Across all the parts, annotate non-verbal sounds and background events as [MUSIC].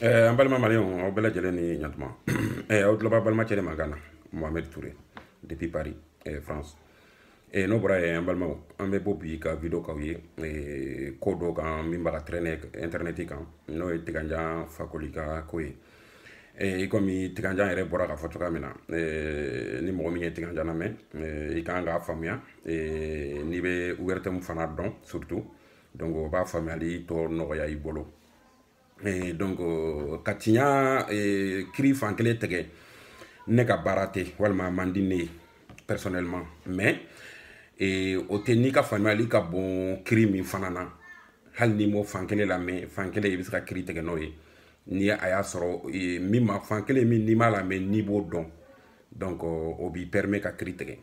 Eh, an balima maliyɛnw aw bɛɛ ni [CLEARS THROAT] eh, depuis paris eh, france n'o bɔra yen an un peu video k'aw ye kan min interneti kan n'o ye fakolika, fakoli ka komi tiganjan k'a peu ni mɔgɔ min na me, lamɛn i famia, k'a je n'i un peu fana surtout donc on va un peu eh, donc ka euh, tiɲa eh, kiri fan kelen tigɛ ne ka baara tɛ walima man di ne ye personnellement mais eh, o tɛ n'i ka faamuyali ka bon kiri min fana na hali n'i m'o fan kelen lamɛn fan kelen i bɛ se ka kiri tigɛ n'o ye ni a y'a sɔrɔ eh, min ma fan kelen min n'i m'a lamɛn n'i b'o dɔn donc euh, o b'i permet ka kiri tigɛ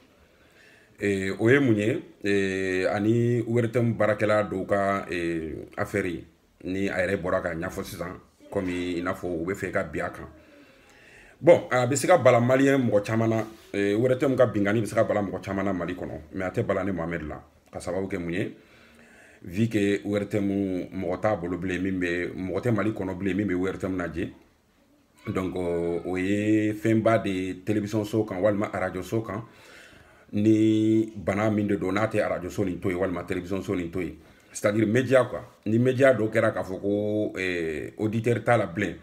eh, o ye mun ye eh, ani wɛrɛtɛmu baarakɛla dɔw ka eh, affaire ye ni a yɛrɛ bɔra ka ɲɛfɔ sisan komi i n'a fɔ u bɛ fɛ i ka bin a kan bon a bɛ se ka bala maliyɛn mɔgɔ caman na wɛrɛ tɛ mun ka binkani bɛ se ka bala mɔgɔ caman na mali kɔnɔ mɛ a tɛ bala ni mohamɛdi la ka sababu kɛ mun ye vi ke wɛrɛtɛmu mɔgɔ t'a bolo bilen min bɛ mɔgɔ tɛ mali kɔnɔ bilen min bɛ wɛrɛtɛmu lajɛ donc euh, o ye fɛnba de télévision so kan walima arajo so kan ni bana min de don n'a tɛ arajo so nin to ye walima télévision so nin to ye c'est-à-dire média quoi ni média dɔ kɛra k'a fɔ ko eh, auditeur t'a la bilen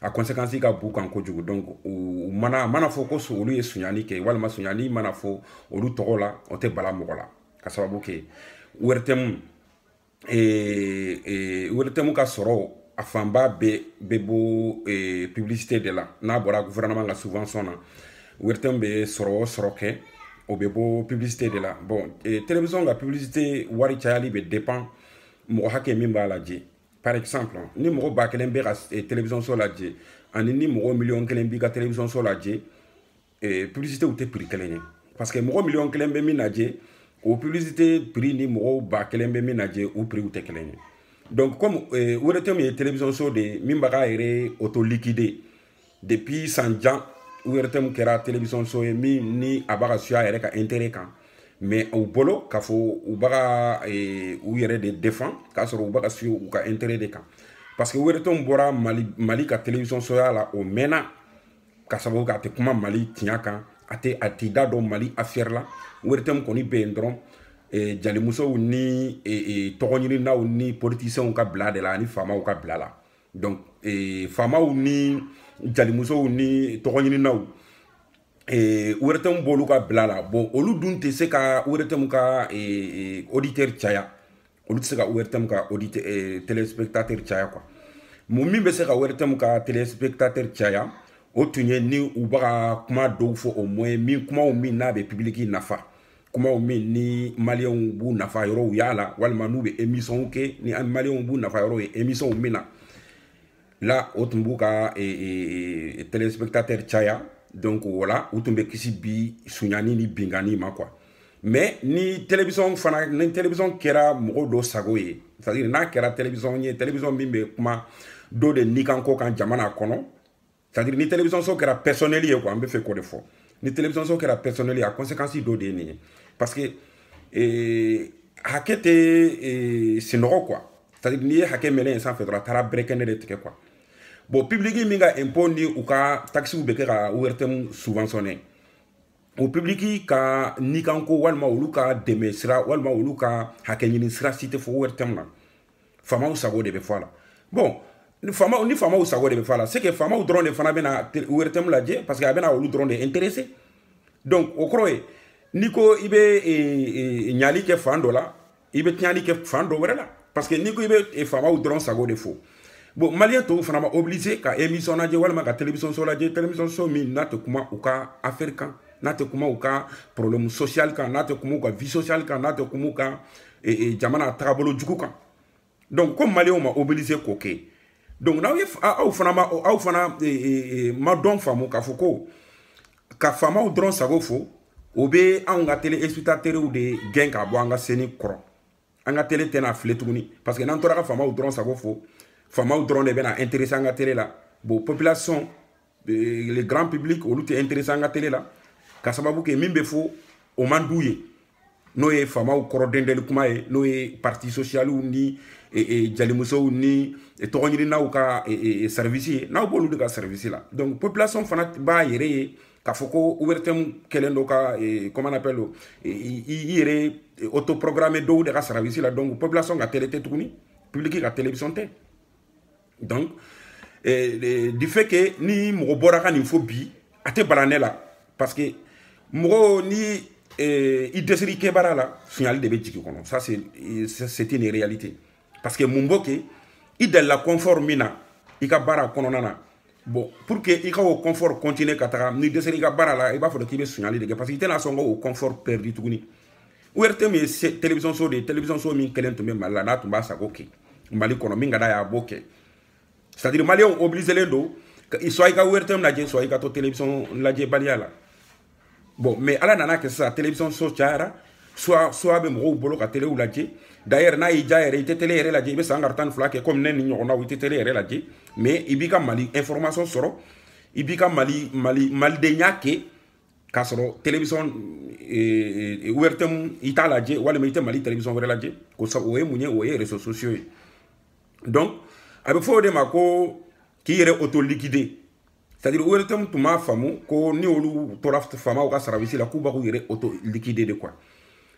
a conséquence ka bon kan kojugu donc u mana mana fɔ ko olu ye sunyani kɛ walima sunyani mana fɔ olu tɔgɔ la o tɛ bala mɔgɔ la ka sababu kɛ urtm eh, eh, urtm ka sɔrɔ a fanba bɛ bɛ bɔ eh, publicité de la n'a bɔra gouvernement ka subvention na urtm bɛ sɔrɔ o sɔrɔ kɛ o bɛ bɔ publicité de la bon eh, télévision ka publicité wari cayali bɛ dépend mɔgɔ hakɛ min b'a lajɛ par exemple ni mɔgɔ ba kelen bɛ ka eh, télévision so lajɛ ani ni mɔgɔ miliyɔn kelen b'i ka télévision so lajɛ eh, publicitéw tɛ prix kelen ye parce que mɔgɔ miliyɔn kelen bɛ min lajɛ o publicité prix ni mɔgɔw ba kelen bɛ min lajɛ o prixw tɛ kelen ye donc comme eh, wɛrɛ tɛ min ye télévision so de min b'a ka yɛrɛ auto liquider depuis san jan urtm kɛra television so ye min ni a b'a ka suya yɛrɛ ka intérêt kan mais u bolo k'a fɔ u b'a ka eh, u yɛrɛ de défend k'a sɔrɔ u b'a ka suye u ka intérêt de kan parce que urtm bɔra mali mali ka television soya la o mɛnna ka sababu kɛ a tɛ kuma mali tiɲa kan a tɛ a t'i da dɔn mali affaire la urtm kɔni bɛ yen dɔrɔn eh, jalimusow ni eh, eh, tɔgɔɲininaw ni politiciens ka bila de la ani faamaw ka bila la donc eh, faamaw ni jalimusow ni tɔgɔɲininaw wɛrɛtɛmu b'olu ka bila la bɔn olu dun tɛ se ka wɛrɛtɛmu ka auditɛri caya olu tɛ se ka wɛrɛtɛmu ka telespectatɛri caya kuwa mun min bɛ se ka wɛrɛtɛmu ka telespectatɛri caya o tun ye ni u bɛ ka kuma dɔw fɔ o mɔ ye min kumaw min n'a bɛ pibiliki nafa kumaw min ni maliyɛnw b'u nafa yɔrɔw y'a la walima n'u bɛ émissionw kɛ ni maliyɛnw b'u nafa yɔrɔw ye émissionw min na la o tun b'u ka téléspectateur caya donc o la u tun bɛ kisi bi sunyani ni bingani ma quoi mais ni télévision fana ni télévision kɛra mɔgɔ dɔ sago ye c'est à dire n'a kɛra télévision ye télévision min bɛ kuma dɔ de nikanko kan jamana kɔnɔ c'est à dire ni télévision so kɛra personnel ye quoi an bɛ fɛ k'o de fɔ ni télévision so kɛra personnel ye a conséquence dɔ de ye nin ye parce que eh, hakɛ tɛ eh, sinɔgɔ quoi c'est à dire n'i ye hakɛ mɛnɛ ye sanfɛ dɔrɔn a taara bɛrɛ kɛnɛ de tigɛ quoi bon publiki min ka impôt ni u ka taxes bɛ kɛ ka urtm subventionné o publiki ka nikanko walima olu ka dɛmɛ sira walima olu ka hakɛɲini sira si tɛ fɔ urtm la faamaw sago de bɛ fɔ a la bon faamaw ni faamaw sago de bɛ fɔ a la c'est que faamaw dɔrɔn de fana bɛna urtm lajɛ parce que a bɛna olu dɔrɔn de intéressé donc o kɔrɔ ye n'i ko i bɛ ɲali eh, eh, eh, kɛ fan dɔ la i bɛ tiɲali kɛ fan dɔ wɛrɛ la parce que n'i ko i bɛ faamaw dɔrɔn sago de fo bon maliyɛn tɔw fana ma obilize ka émission lajɛ walima ka télévision so lajɛ télévision so min n'a tɛ kuma u ka affaire kan n'a tɛ kuma u ka problème social kan n'a tɛ kuma u ka vie sociale kan n'a tɛ kuma u ka eh, eh, jamana tagabolo jugu kan donc ko maliyɛnw ma obilize k'o kɛ donc n'aw ye aw fana ma aw fana eh, eh, ma dɔn faamu k'a fɔ ko ka faamaw dɔrɔn sago fo o bɛ anw ka télé expectateurw de gɛn ka bɔ an ka seni kɔrɔ an ka télé tɛna file tuguni parce que n'an tora ka faamaw dɔrɔn sago fo faamaw dɔrɔn de bɛna interesse an ka télé la bon population euh, le grand public olu tɛ interesse an ka télé la ka sababu kɛ min bɛ fɔ o man d'u ye n'o ye faamaw kɔrɔ dɛndɛli kuma ye n'o ye parti socialiw ni jalimusow ni tɔgɔɲininaw ka services, ye n'aw b'olu de ka services la donc population fana b'a yɛrɛ ye k'a fɔ ko ORTM ka comment on appelle i yɛrɛ autoprogramme dɔw de ka service la donc population ka télé tɛ tuguni public ka télévision tɛ donc eh, eh, du fait que ni mɔgɔ bɔra ka nin fɔ bi a tɛ bala ne la parce que mɔgɔ ni eh, i dɛsɛri kɛbara la sunyali de bɛ jigin kɔnɔ eh, ça c'est une réalité parce que mun b'o kɛ i dalila confort min na i ka baara kɔnɔna na bon pour que i ka o confort continuer ka taga ni dɛsɛri i ka baara la i b'a fɔ de k'i bɛ sunyali de kɛ parce que i tɛna sɔn ka o confort perdu tuguni ORTM ye télévision so de ye télévision so min kelen tun bɛ Mali la n'a tun b'a sago kɛ Mali kɔnɔ min ka d'a ye a b'o kɛ c'est-à-dire malien obligé les que soit soit télévision la a bon mais ala nana que ça télévision soit soit même télé ou la d'ailleurs na télévisions, télé la flaque, comme nen a télé mais ibika mali information soro ibika mali mali mal télévision la télévision y a des réseaux sociaux donc a bɛ fɔ o de ma ko k'i yɛrɛ auto liquider c'est à dire u yɛrɛ tun b'a faamu ko ni olu tora faamaw ka saravisi la k'u b'a k'u yɛrɛ auto liquider de quoi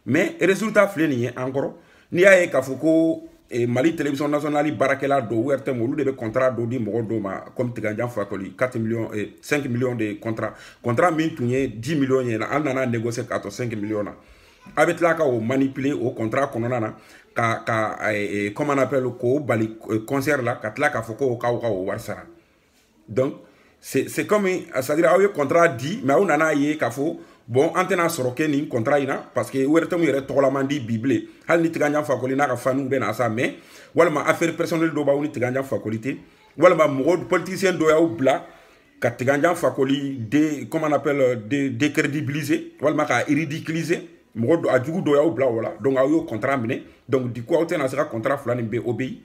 mais résultat filɛ nin ye an kɔrɔ n'i y'a ye k'a fɔ ko eh, mali télévision nationale baarakɛla dɔw urtm olu de bɛ contrat dɔ di mɔgɔ dɔw ma comme tiganjan fakoli 4 millions eh, 5 millions de contrat contrat min tun ye 10 millions ye an nana négocier k'a tɔ 5 millions na a bɛ tila ka o manipuler o contrat kɔnɔna na ka ka eh, comment on appelle k'o bali euh, concert là ka tila k'a fɔ ko ka o donc c'est c'est comme c'est à dire aw contrat dit, mais on nan'a ye k'a bon antena tɛna contrat ina na parce que ORTM yɛrɛ trop la mandi bilen hali ni Tiganjan Fakoli n'a ka famille na sa mais walima affaire personnelle do ba ni Tiganjan Fakoli tɛ politicien dɔ y'aw bla ka Tiganjan Fakoli dé comment on appelle dé décrédibiliser Walma k'a ridiculiser mɔgɔ a jugu dɔ y'aw bila o la donc aw y'o contrat minɛ donc du coup aw tɛna se ka contrat fila nin bɛ obéi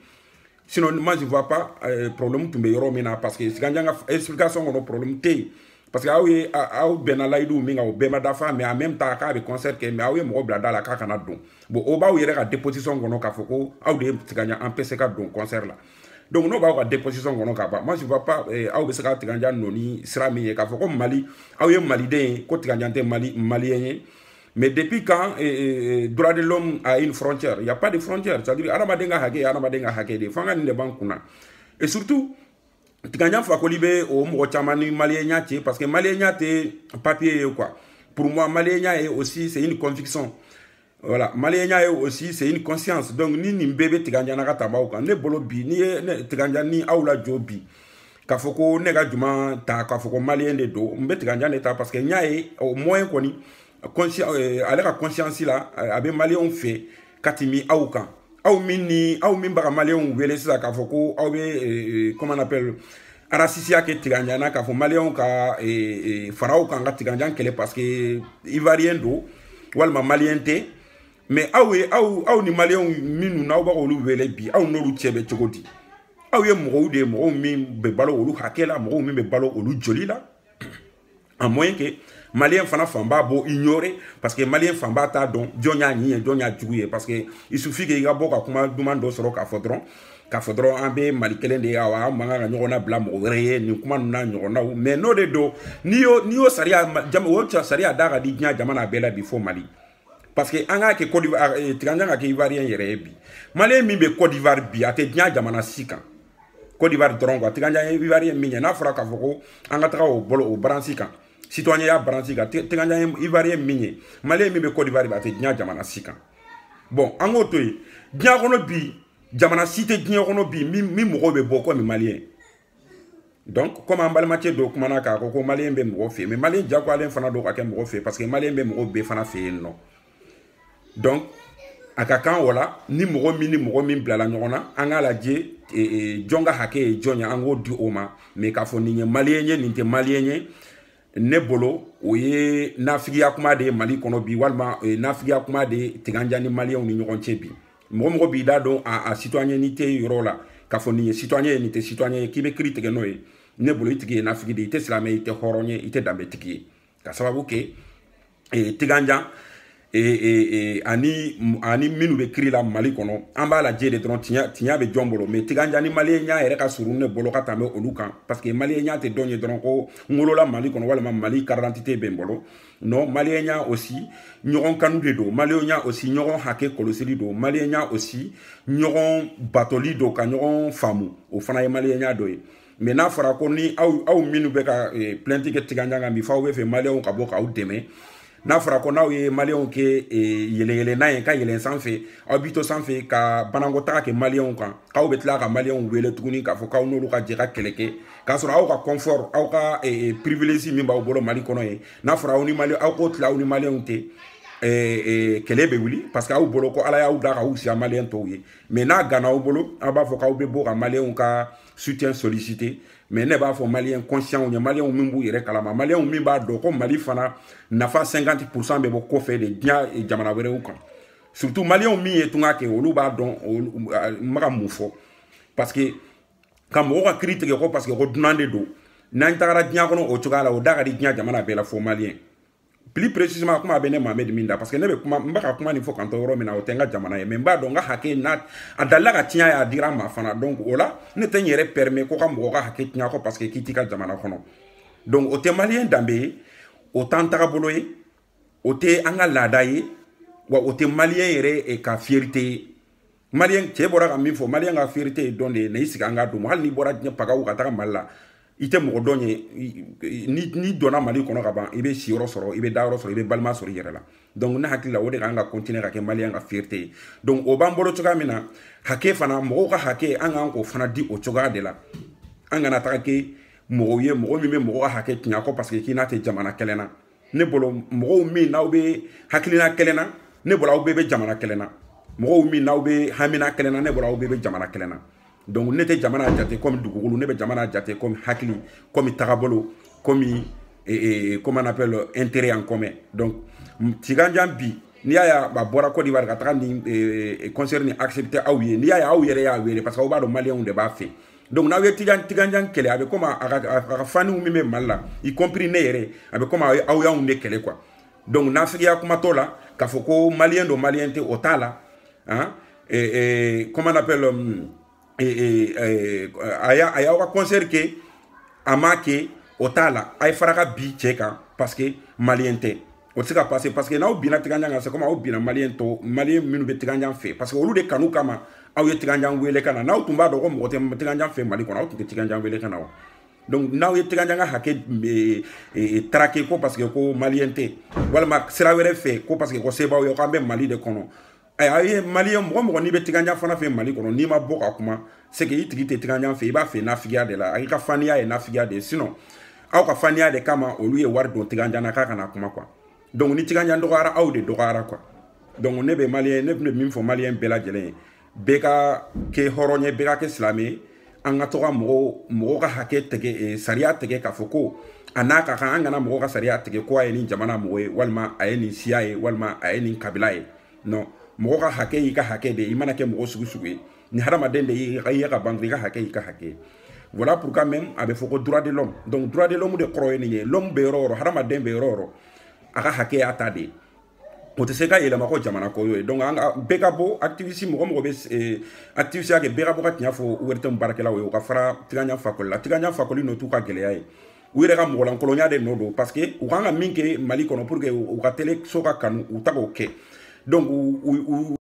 sinon moi je vois pas euh, problème tun bɛ yɔrɔ min na parce que siganjan ka explication kɔnɔ problème tɛ yen parce que aw ye aw bɛnna layiduw min kan o bɛɛ ma dafa mais en même temps k'a bɛ concert kɛ mais aw ye mɔgɔ bila da la k'a kana don bon o b'aw yɛrɛ ka déposition kɔnɔ k'a fɔ ko aw de ye siganjan empêché ka don concert la donc n'o b'aw ka déposition kɔnɔ ka ban moi je vois pas eh, aw bɛ se ka tiganja nɔ ni sira min ye k'a fɔ ko mali aw ye maliden ye ko tiganjan tɛ mali maliyɛn ye Mais depuis quand eh, eh, droit de l'homme a une frontière Il n'y a pas de frontière. C'est-à-dire, Aramadenga Hake, Aramadenga Hake, de Fanga ni de Bankuna. Et surtout, Tiganya Fakolibe, au Mouachamani, Malien parce que Malien te papier, quoi. Pour moi, Malien est aussi, c'est une conviction. Voilà, Malien est aussi, c'est une conscience. Donc, ni ni bébé Tiganya Nagatama, ne Bolobi, ni Tiganya, ni Aula Jobi. k'a fɔ ko ne ka juma ta k'a fɔ ko maliyɛn de don n bɛ tigɛ jan de ta parce que n y'a ye o mɔyɛn kɔni Euh, ale ka conscience la a bɛ maliyɛnw fɛ ka tɛmɛ aw kan aw min ni aw min bɛ ka maliyɛnw wele sisan k'a fɔ ko aw bɛ comment on appelle arasisiya kɛ tiganjan na k'a fɔ maliyɛnw ka fara euh, euh, aw kan ka tiganjan kɛlɛ parce que ivoirien don walima maliyɛn tɛ mais aw ye aw aw ni maliyɛnw minnu n'aw b'a k'olu wele bi aw n'olu cɛ bɛ cogo di aw ye mɔgɔw de ye mɔgɔw min bɛ balo olu hakɛ la mɔgɔw min bɛ balo olu joli la en [CLEARS THROAT] moyen que maliyɛn fana fanba b'o ignore parce que maliyɛn fanba t'a dɔn jɔn y'a ɲi ye jɔn y'a jugu ye parce que i suffit k'i ka bɔ ka kuma duman dɔ sɔrɔ k'a fɔ dɔrɔn k'a fɔ dɔrɔn an bɛ mali kelen de ye awa an man kan ka ɲɔgɔn nabila mɔgɔ wɛrɛ ye nin kuma ninnu n'a ɲɔgɔnnaw mais n'o de don n'i y'o n'i y'o sariya o sariya da ka di diɲɛ jamana bɛɛ la bi fo mali parce que an k'a kɛ cote d'ivoire eh, tiganjan ka kɛ ivoirien yɛrɛ ye bi maliyɛn min bɛ cote d'ivoire bi a tɛ diɲɛ jamana si kan cote d'ivoire dɔrɔn quoi tiganjan ivoirien min ye n'a fɔra k'a fɔ ko an ka taga o bolo o baransi kan citoyenya baransi kan tɛgɛjan ivoirien min ye maliyɛn min bɛ cote d'ivoire bi a tɛ diɲɛ jamana si kan bon an k'o to yen diɲɛ kɔnɔ bi jamana si tɛ diɲɛ kɔnɔ bi min mɔgɔw bɛ bɔ komi maliyɛn donc komi an balimacɛ dɔ kumana k'a ko ko maliyɛn bɛ mɔgɔ fɛ yen mais maliyɛn jagoyalen fana don ka kɛ mɔgɔ fɛ parce que maliyɛn bɛ mɔgɔ bɛɛ fana fɛ yen nɔ donc a e, e, e ka kan o la ni mɔgɔ min ni mɔgɔ min bilala ɲɔgɔn na an k'a lajɛ jɔn ka hakɛ ye jɔn ye an k'o di o ma mais k'a fɔ nin ye maliyɛn ye nin tɛ maliyɛn ye ne bolo o ye nafigiya kuma de ye mali kɔnɔ bi walima o ye nafigiya kuma de ye tiganja ni maliyɛnw ni ɲɔgɔn cɛ bi mɔgɔ mɔgɔ b'i da dɔn a a citoyenneté yɔrɔ la k'a fɔ nin ye citoyen ye nin tɛ citoyen ye k'i bɛ kiri tigɛ n'o ye ne bolo i tigi ye nafigi de ye i tɛ silamɛ ye i tɛ hɔrɔn ye i tɛ danbetigi ye ka sababu kɛ e, tiganja e, e, e, ani, ani minnu bɛ kiri la mali kɔnɔ an b'a lajɛ de dɔrɔn tiɲa bɛ jɔn bolo mɛ tiganja ni maliyɛn ɲa yɛrɛ ka surun ne bolo ka tɛmɛ olu kan parce que maliyɛn ɲa tɛ dɔn ye dɔrɔn ko n wolola mali kɔnɔ walima mali karidantite bɛ n bolo non maliyɛn ɲa aussi ɲɔgɔn kanu de don maliyɛn ɲa aussi ɲɔgɔn hakɛ kɔlɔsili don maliyɛn ɲa aussi ɲɔgɔn batoli don ka ɲɔgɔn faamu o fana ye maliyɛn ɲa dɔ ye mɛ n'a fɔra ko ni aw aw minnu bɛ ka eh, plainte kɛ tiganja kan bi fɔ aw bɛ fɛ maliyɛnw ka bɔ k'aw dɛmɛ n'a fɔra ko n'aw ye maliyɛnw kɛ yɛlɛyɛlɛnna ye ka yɛlɛn sanfɛ aw b'i to sanfɛ ka banakɔtaga kɛ maliyɛnw kan k'aw bɛ tila ka maliyɛnw wele tuguni k'a fɔ k'aw n'olu ka jɛ ka kɛlɛ kɛ k'a sɔrɔ aw ka kɔnfɔr aw ka privilesi min b'aw bolo mali kɔnɔ ye n'a fɔra aw ni maliyɛn aw k'o tila aw ni maliyɛnw tɛ kɛlɛ bɛ wuli parce que aw bolo ko ala y'aw da k'aw siya maliyɛn tɔw ye mɛ n'a gana aw bolo aw b'a fɔ k'aw bɛ bɔ ka maliyɛnw ka soutien solliciter mɛ ne b'a fɔ maliyɛn kɔnsiyɛnw ye maliyɛnw min b'u yɛrɛ kalama maliyɛnw min b'a dɔn ko mali fana nafa 50 pourcent bɛ bɔ kɔfɛ de diɲɛ e, jamana wɛrɛw kan surtout maliyɛnw min ye tunga kɛ olu b'a dɔn n bɛ mun fɔ parce que ka mɔgɔ ka kiri tigɛ ko parce que ko dunan de don n'an tagara diɲɛ kɔnɔ o cogoya la o da ka di diɲɛ jamana bɛɛ la fo maliyɛn plus précisement kuma bɛ ne mamɛd min da parce que ne bɛ kuma n bɛ ka kuma nin fɔ kan tɔ yɔrɔ min na o tɛ n ka jamana ye mais n b'a dɔn n ka hakɛ n'a a dalila ka tiɲɛ y'a dira n ma fana donc o la ne tɛ n yɛrɛ permet ko ka mɔgɔ ka hakɛ tiɲɛ kɔ parce que k'i t'i ka jamana kɔnɔ donc o tɛ maliyɛn danbe ye o t'an tagabolo ye o tɛ an ka laada ye wa o tɛ maliyɛn yɛrɛ e ka fierté ye maliyɛn cɛ bɔra ka min fɔ maliyɛn ka fierté ye dɔn de ye na i sigi an ka don hali n'i bɔra diɲɛ pagaw ka taga mali la i tɛ mɔgɔ dɔn ye n'i donna mali kɔnɔ ka ban i bɛ siyɔrɔ sɔrɔ i bɛ dayɔrɔ sɔrɔ i bɛ balima sɔrɔ i yɛrɛ la donc ne hakili la o de kan ka continuer ka kɛ maliyɛn ka fierté ye donc o b'an bolo cogoya min na hakɛ fana mɔgɔw ka hakɛ an kan k'o fana di o cogoya de la an kana taga kɛ mɔgɔw ye mɔgɔ min bɛ mɔgɔ ka hakɛ tiɲɛ kɔ parce que k'i n'a tɛ jamana kɛlɛ na ne bolo mɔgɔw min n'aw bɛ hakilina kɛlɛ na ne bolo aw bɛɛ bɛ jamana kɛlɛ na mɔgɔw min n'aw bɛ hamina kɛlɛ na ne bolo aw bɛɛ bɛ jamana kɛlɛ na donc on était jamana jate comme dugukolo on était jamana jate comme Hakli comme Tarabolo, comme et eh, eh, comment comme on appelle intérêt en commun donc tiganjan bi n'i y'a ye a bɔra ni accepté parce que b'a de b'a fait. donc tigan tiganjan a comme a y compris a quoi donc na kuma matola k'a des hein et eh, comment on appelle hum, a y'aw ka concert kɛ a m'a kɛ o t'a la a ye fara ka bi cɛ kan parce que maliyɛn tɛ o tɛ se ka passe parce que n'aw binna tiganjan kan c'est comme aw binna maliyɛn tɔ maliyɛn minnu bɛ tiganjan fɛ parce que olu de kanu kama aw ye tiganjan wele ka na n'aw tun b'a dɔn ko mɔgɔ tɛ tiganjan fɛ mali kɔnɔ aw tun tɛ tiganjan wele ka na wa donc n'aw ye tiganjan ka hakɛ eh, eh, tarake ko parce que ko maliyɛn tɛ walima sira wɛrɛ fɛ ko parce que ko sebaaw ye k'an bɛ mali de kɔnɔ ayiwa ye maliyɛn mɔgɔ mɔgɔ n'i bɛ tigaɲa fana fɛ mali kɔnɔ n'i ma bɔ ka kuma se que i tigi tɛ tigaɲa fɛ i b'a fɛ nafigiya de la a ka faniya ye nafigiya de ye sinon aw ka faniya de kama olu ye wari don tigaɲa na k'a kana kuma quoi donc ni tigaɲa dɔgɔyara aw de dɔgɔyara quoi donc ne bɛ maliyɛn ne bɛ min fɔ maliyɛn bɛɛ lajɛlen ye bɛɛ ka kɛ hɔrɔn ye bɛɛ ka kɛ silamɛ ye an ka to ka mɔgɔ mɔgɔ ka hakɛ tɛgɛ eh, sariya tɛgɛ k'a fɔ ko a n'a ka kan an kana mɔgɔ ka sariya tɛgɛ ko a ye nin jamana mɔgɔ ye walima a ye nin siya ye walima a ye nin kabila ye non mɔgɔ ka hakɛ y'i ka hakɛ de i mana kɛ mɔgɔ sugu sugu ye ni hadamaden de ye ka ban i ka hakɛ y'i ka hakɛ ye voilà pourquoi même a bɛ fɔ ko droit de l'homme donc droit de l'homme de kɔrɔ ye nin ye l'homme bɛ yɔrɔ yɔrɔ hadamaden bɛ yɔrɔ yɔrɔ a ka hakɛ y'a ta de ye o tɛ se ka yɛlɛma ko jamana ko ye donc an ka bɛɛ ka bɔ activiste mɔgɔ mɔgɔ bɛ eh, activiste ya kɛ bɛɛ ka bɔ ka tiɲɛ fɔ wɛrɛtɛmu baarakɛlaw ye o ka fara tiganya fakoli la tiganya fakoli nɔ t'u ka gɛlɛya ye u yɛrɛ ka mɔgɔlankolonya de nɔ don parce que u kan ka min kɛ mali kɔnɔ pour que u ka tele so ka kanu u ta k'o kɛ Donc on...